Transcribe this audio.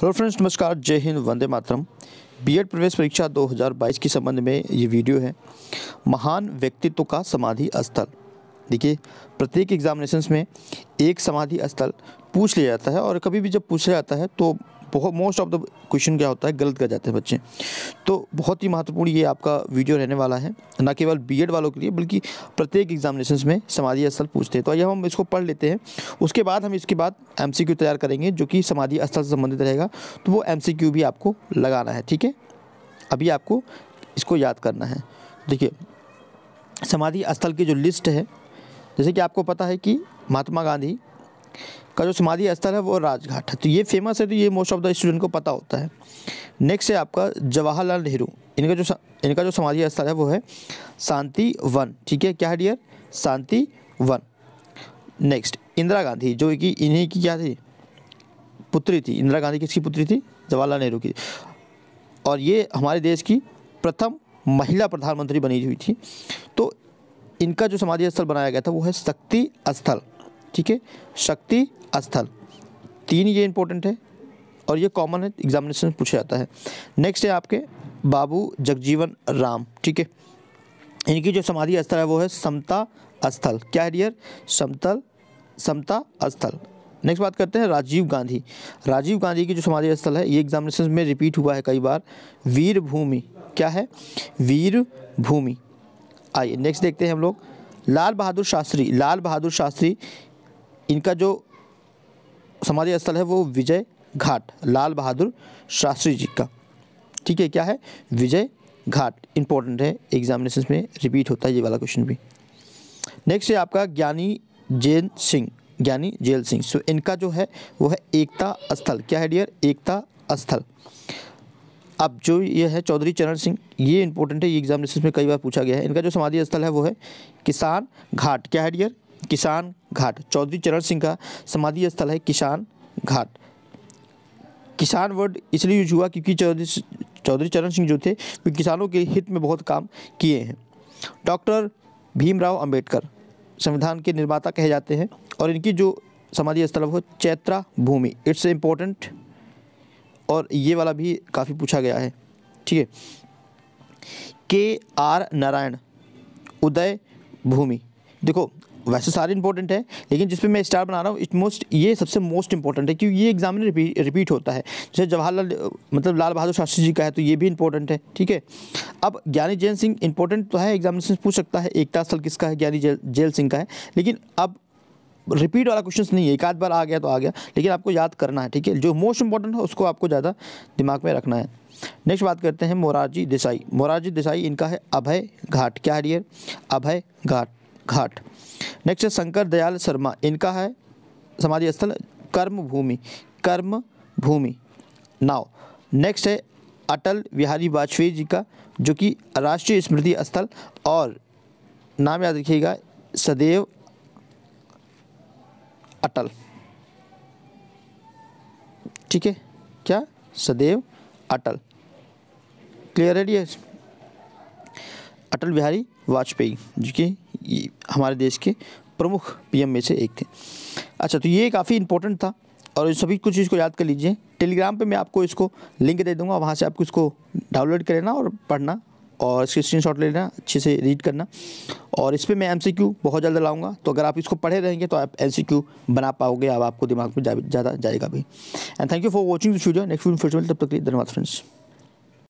hello friends नमस्कार जय हिंद वंदे मातरम BEd प्रवेश परीक्षा 2022 के संबंध में ये वीडियो है महान व्यक्तित्व का समाधि स्थल देखिए प्रत्येक एग्जामिनेशन में एक समाधि स्थल पूछ लिया जाता है और कभी भी जब पूछा जाता है तो बहुत मोस्ट ऑफ द क्वेश्चन क्या होता है गलत कर जाते हैं बच्चे तो बहुत ही महत्वपूर्ण ये आपका वीडियो रहने वाला है न केवल बीएड वालों के लिए बल्कि प्रत्येक एग्जामिनेशन में समाधि स्थल पूछते हैं तो आइए हम इसको पढ़ लेते हैं उसके बाद हम इसके बाद एम तैयार करेंगे जो कि समाधि स्थल से संबंधित रहेगा तो वो एम भी आपको लगाना है ठीक है अभी आपको इसको याद करना है देखिए समाधि स्थल की जो लिस्ट है जैसे कि आपको पता है कि महात्मा गांधी का जो समाधि स्थल है वो राजघाट है तो ये फेमस है तो ये मोस्ट ऑफ द स्टूडेंट को पता होता है नेक्स्ट है आपका जवाहरलाल नेहरू इनका जो इनका जो समाधि स्थल है वो है शांति वन ठीक है क्या है डियर शांति वन नेक्स्ट इंदिरा गांधी जो कि इन्हीं की क्या थी पुत्री थी इंदिरा गांधी किसकी पुत्री थी जवाहरलाल नेहरू की और ये हमारे देश की प्रथम महिला प्रधानमंत्री बनी हुई थी इनका जो समाधि स्थल बनाया गया था वो है शक्ति स्थल ठीक है शक्ति स्थल तीन ये इंपॉर्टेंट है और ये कॉमन है एग्जामिनेशन पूछा जाता है नेक्स्ट है आपके बाबू जगजीवन राम ठीक है इनकी जो समाधि स्थल है वो है समता स्थल क्या है डियर समतल समता स्थल नेक्स्ट बात करते हैं राजीव गांधी राजीव गांधी की जो समाधि स्थल है ये एग्जामिनेशन में रिपीट हुआ है कई बार वीर भूमि क्या है वीर भूमि आइए नेक्स्ट देखते हैं हम लोग लाल बहादुर शास्त्री लाल बहादुर शास्त्री इनका जो समाधि स्थल है वो विजय घाट लाल बहादुर शास्त्री जी का ठीक है क्या है विजय घाट इंपॉर्टेंट है एग्जामिनेशन में रिपीट होता है ये वाला क्वेश्चन भी नेक्स्ट है आपका ज्ञानी जैन सिंह ज्ञानी जैल सिंह सो इनका जो है वो है एकता स्थल क्या है डियर एकता स्थल अब जो ये है चौधरी चरण सिंह ये इंपॉर्टेंट है ये एग्जामिनेशन में कई बार पूछा गया है इनका जो समाधि स्थल है वो है किसान घाट क्या है डियर किसान घाट चौधरी चरण सिंह का समाधि स्थल है किसान घाट किसान वर्ड इसलिए यूज हुआ क्योंकि चौधरी चौधरी चरण सिंह जो थे वे किसानों के हित में बहुत काम किए हैं डॉक्टर भीमराव अंबेडकर संविधान के निर्माता कहे जाते हैं और इनकी जो समाधि स्थल वो चैत्रा भूमि इट्स इम्पोर्टेंट और ये वाला भी काफ़ी पूछा गया है ठीक है के आर नारायण उदय भूमि देखो वैसे सारे इंपॉर्टेंट है लेकिन जिसपे मैं स्टार बना रहा हूँ इट मोस्ट ये सबसे मोस्ट इंपॉर्टेंट है क्योंकि ये एग्जाम में रिपी, रिपीट होता है जैसे जवाहरलाल मतलब लाल बहादुर शास्त्री जी का है तो ये भी इंपॉर्टेंट है ठीक है अब ज्ञानी जैन सिंह इंपॉर्टेंट तो है एग्जामिनेशन पूछ सकता है एकता स्थल किसका है ज्ञानी जैल सिंह का है लेकिन अब रिपीट वाला क्वेश्चन नहीं है एक आध बार आ गया तो आ गया लेकिन आपको याद करना है ठीक है जो मोस्ट इंपॉर्टेंट है उसको आपको ज़्यादा दिमाग में रखना है नेक्स्ट बात करते हैं मोरारजी देसाई मोरारजी देसाई इनका है अभय घाट क्या हरियर अभय घाट घाट नेक्स्ट है शंकर दयाल शर्मा इनका है समाधि स्थल कर्म भूमि कर्म भूमि नाव नेक्स्ट है अटल बिहारी वाजपेयी जी का जो कि राष्ट्रीय स्मृति स्थल और नाम याद रखिएगा सदैव अटल ठीक है क्या सदैव अटल क्लियर है अटल बिहारी वाजपेयी जो कि हमारे देश के प्रमुख पीएम में से एक थे अच्छा तो ये काफ़ी इंपॉर्टेंट था और सभी कुछ इसको याद कर लीजिए टेलीग्राम पे मैं आपको इसको लिंक दे दूंगा वहाँ से आपको इसको डाउनलोड कर लेना और पढ़ना और इसके स्क्रीन ले लेना अच्छे से रीड करना और इस पर मैं एम बहुत जल्द लाऊंगा तो अगर आप इसको पढ़े रहेंगे तो आप एम बना पाओगे अब आपको दिमाग में ज़्यादा जाएगा भी and thank you for watching this video next video फिर तब तक धन्यवाद फ्रेंड्स